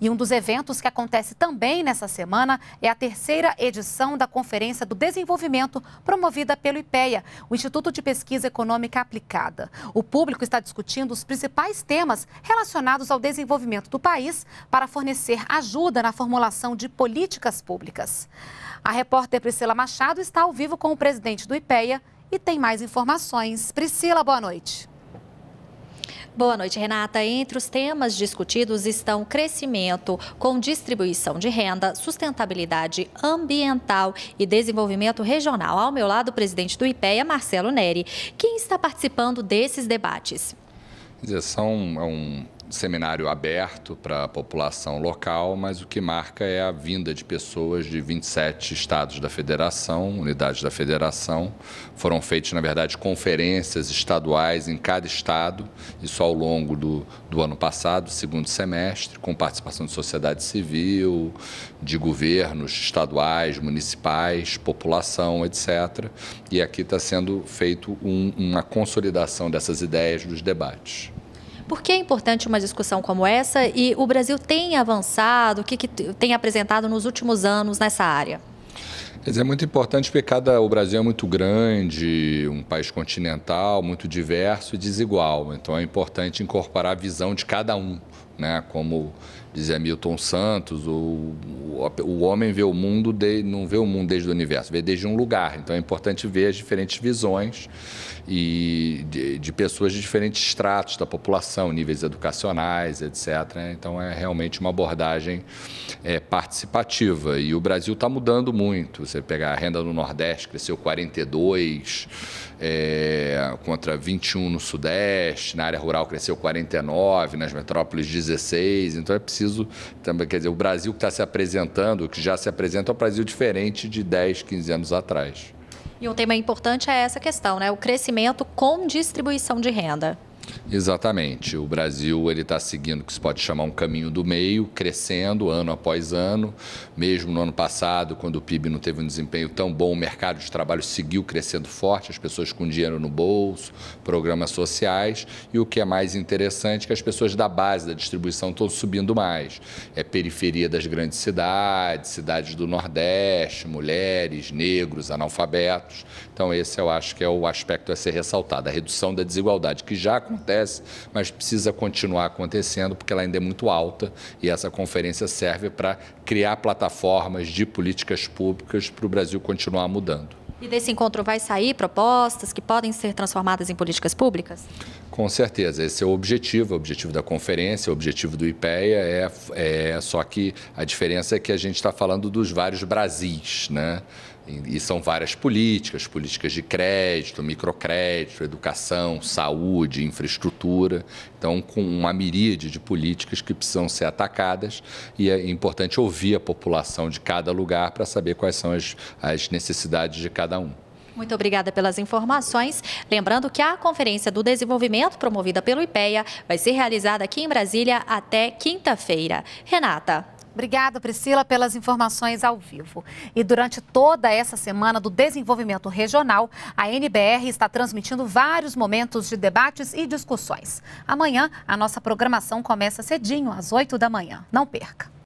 E um dos eventos que acontece também nessa semana é a terceira edição da Conferência do Desenvolvimento, promovida pelo IPEA, o Instituto de Pesquisa Econômica Aplicada. O público está discutindo os principais temas relacionados ao desenvolvimento do país para fornecer ajuda na formulação de políticas públicas. A repórter Priscila Machado está ao vivo com o presidente do IPEA e tem mais informações. Priscila, boa noite. Boa noite, Renata. Entre os temas discutidos estão crescimento com distribuição de renda, sustentabilidade ambiental e desenvolvimento regional. Ao meu lado, o presidente do IPEA, Marcelo Neri. Quem está participando desses debates? São é um seminário aberto para a população local, mas o que marca é a vinda de pessoas de 27 estados da federação, unidades da federação. Foram feitas, na verdade, conferências estaduais em cada estado, isso ao longo do, do ano passado, segundo semestre, com participação de sociedade civil, de governos estaduais, municipais, população, etc. E aqui está sendo feito um, uma consolidação dessas ideias dos debates. Por que é importante uma discussão como essa e o Brasil tem avançado, o que, que tem apresentado nos últimos anos nessa área? Quer dizer, é muito importante porque cada, o Brasil é muito grande, um país continental, muito diverso e desigual. Então é importante incorporar a visão de cada um, né? Como dizia Milton Santos, o, o homem vê o mundo, de, não vê o mundo desde o universo, vê desde um lugar. Então é importante ver as diferentes visões e de, de pessoas de diferentes estratos da população, níveis educacionais, etc. Então é realmente uma abordagem é, participativa. E o Brasil está mudando muito. Você pegar a renda no Nordeste, cresceu 42, é, contra 21 no Sudeste, na área rural cresceu 49, nas metrópoles 16. Então é preciso também, quer dizer, o Brasil que está se apresentando, que já se apresenta, é um Brasil diferente de 10, 15 anos atrás. E um tema importante é essa questão, né? O crescimento com distribuição de renda. Exatamente. O Brasil ele está seguindo o que se pode chamar um caminho do meio, crescendo ano após ano. Mesmo no ano passado, quando o PIB não teve um desempenho tão bom, o mercado de trabalho seguiu crescendo forte, as pessoas com dinheiro no bolso, programas sociais. E o que é mais interessante é que as pessoas da base da distribuição estão subindo mais. É periferia das grandes cidades, cidades do Nordeste, mulheres, negros, analfabetos. Então, esse eu acho que é o aspecto a ser ressaltado, a redução da desigualdade, que já acontece, mas precisa continuar acontecendo porque ela ainda é muito alta e essa conferência serve para criar plataformas de políticas públicas para o Brasil continuar mudando. E desse encontro vai sair propostas que podem ser transformadas em políticas públicas? Com certeza, esse é o objetivo, o objetivo da conferência, o objetivo do IPEA, é, é só que a diferença é que a gente está falando dos vários Brasis, né? E são várias políticas, políticas de crédito, microcrédito, educação, saúde, infraestrutura. Então, com uma miríade de políticas que precisam ser atacadas e é importante ouvir a população de cada lugar para saber quais são as, as necessidades de cada um. Muito obrigada pelas informações. Lembrando que a Conferência do Desenvolvimento, promovida pelo IPEA, vai ser realizada aqui em Brasília até quinta-feira. Renata. Obrigada, Priscila, pelas informações ao vivo. E durante toda essa semana do desenvolvimento regional, a NBR está transmitindo vários momentos de debates e discussões. Amanhã, a nossa programação começa cedinho, às 8 da manhã. Não perca!